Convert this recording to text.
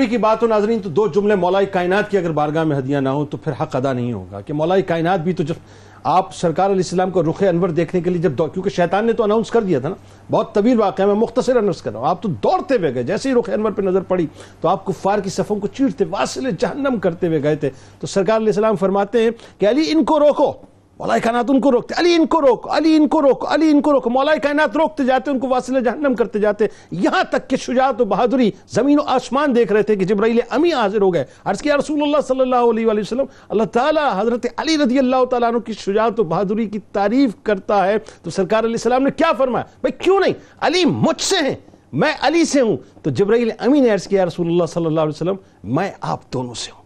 तस्वुरी की बात हो नाजरीन तो दो जुमले मौलाई कायनात की अगर बारगाह में हदिया ना हो तो फिर हक अदा नहीं होगा कि मौलाई कायनात भी तो जब आप सरकार आसमाम को रुख अनवर देखने के लिए जब क्योंकि शैतान ने तो अनाउंस कर दिया था ना बहुत तवील वाक़ मैं मुख्तर अनाउंस कर रहा हूँ आप तो दौड़ते हुए गए जैसे ही रुख अनवर पर नज़र पड़ी तो आप कुफ़ार की सफ़ों को चीरते वासिल जहन्नम करते हुए गए थे तो सरकार आसमाम फरमाते हैं कि अली इनको रोको मौलाई कायनात उनको रोकते अली इनको रोको अली इनको रोक अली इनको रोको मौलाई कायनात रोकते जाते उनको वासिल जहन्नम करते जाते यहाँ तक कि शुजात व बहादुरी ज़मीन व आसमान देख रहे थे कि जब्राइल अमी हाजिर हो गए अर्ज़ किया रसूल सल्ला वसलम अल्लाह ताला हज़रत अली रदी अल्लाह तु की शुजात व बहादुरी की तारीफ़ करता है तो सरकार सलाम ने क्या फरमाया भाई क्यों नहीं अली मुझसे हैं मैं अली से हूँ तो जब्राइल अमी ने अर्ज़ किया रसूल सल्ला वसलम मैं आप दोनों से हूँ